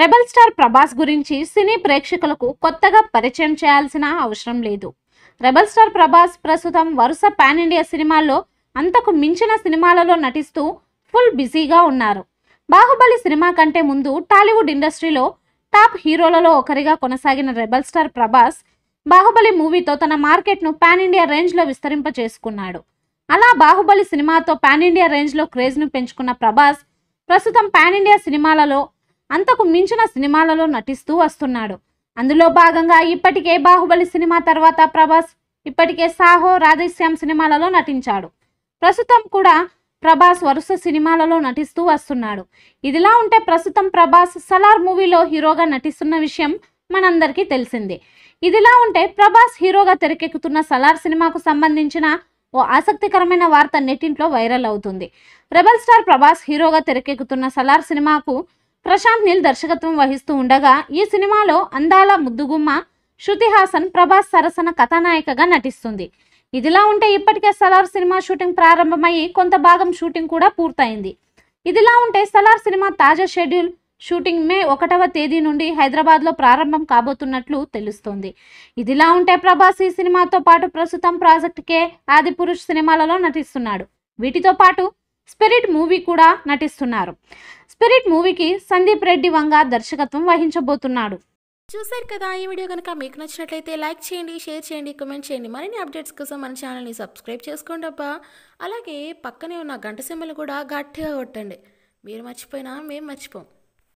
rebel star Prabhas గురించి సినీ ప్రేక్షకులకు కొత్తగా పరిచయం చేయాల్సిన అవసరం లేదు రెబల్ స్టార్ ప్రభాస్ ప్రస్తుతం వరుస పాన్ ఇండియా సినిమాల్లో అంతకు మించిన సినిమాలలో నటిస్తూ ఫుల్ బిజీగా ఉన్నారు బాహుబలి సినిమా కంటే ముందు టాలీవుడ్ ఇండస్ట్రీలో టాప్ హీరోలలో ఒకరిగా కొనసాగిన రెబల్ స్టార్ ప్రభాస్ బాహుబలి మూవీతో తన మార్కెట్ను పాన్ ఇండియా రేంజ్లో విస్తరింప చేసుకున్నాడు అలా బాహుబలి సినిమాతో పాన్ ఇండియా రేంజ్లో క్రేజ్ను పెంచుకున్న ప్రభాస్ ప్రస్తుతం పాన్ ఇండియా సినిమాలలో అంతకు మించిన సినిమాలలో నటిస్తూ వస్తున్నాడు అందులో భాగంగా ఇప్పటికే బాహుబలి సినిమా తర్వాత ప్రభాస్ ఇప్పటికే సాహో రాధేశ్యామ్ సినిమాలలో నటించాడు ప్రస్తుతం కూడా ప్రభాస్ వరుస సినిమాలలో నటిస్తూ వస్తున్నాడు ఇదిలా ఉంటే ప్రస్తుతం ప్రభాస్ సలార్ మూవీలో హీరోగా నటిస్తున్న విషయం మనందరికీ తెలిసిందే ఇదిలా ఉంటే ప్రభాస్ హీరోగా తెరకెక్కుతున్న సలార్ సినిమాకు సంబంధించిన ఓ ఆసక్తికరమైన వార్త నెట్టింట్లో వైరల్ అవుతుంది రెబల్ స్టార్ ప్రభాస్ హీరోగా తెరకెక్కుతున్న సలార్ సినిమాకు ప్రశాంత్ నీల్ దర్శకత్వం వహిస్తూ ఉండగా ఈ సినిమాలో అందాల ముద్దుగుమ్మ శృతి హాసన్ ప్రభాస్ సరసన కథానాయికగా నటిస్తుంది ఇదిలా ఉంటే ఇప్పటికే సలార్ సినిమా షూటింగ్ ప్రారంభమయ్యి కొంత భాగం షూటింగ్ కూడా పూర్తయింది ఇదిలా ఉంటే సలార్ సినిమా తాజా షెడ్యూల్ షూటింగ్ మే ఒకటవ తేదీ నుండి హైదరాబాద్లో ప్రారంభం కాబోతున్నట్లు తెలుస్తోంది ఇదిలా ఉంటే ప్రభాస్ ఈ సినిమాతో పాటు ప్రస్తుతం ప్రాజెక్ట్ కే ఆదిపురుష్ సినిమాలలో నటిస్తున్నాడు వీటితో పాటు స్పిరిట్ మూవీ కూడా నటిస్తున్నారు స్పిరిట్ మూవీకి సందీప్ రెడ్డి వంగ దర్శకత్వం వహించబోతున్నాడు చూశారు కదా ఈ వీడియో కనుక మీకు నచ్చినట్లయితే లైక్ చేయండి షేర్ చేయండి కమెంట్ చేయండి మరిన్ని అప్డేట్స్ కోసం మన ఛానల్ని సబ్స్క్రైబ్ చేసుకోండి అబ్బా అలాగే పక్కనే ఉన్న గంట సింబల్ కూడా గట్టిగా కొట్టండి మీరు మర్చిపోయినా మేము మర్చిపోం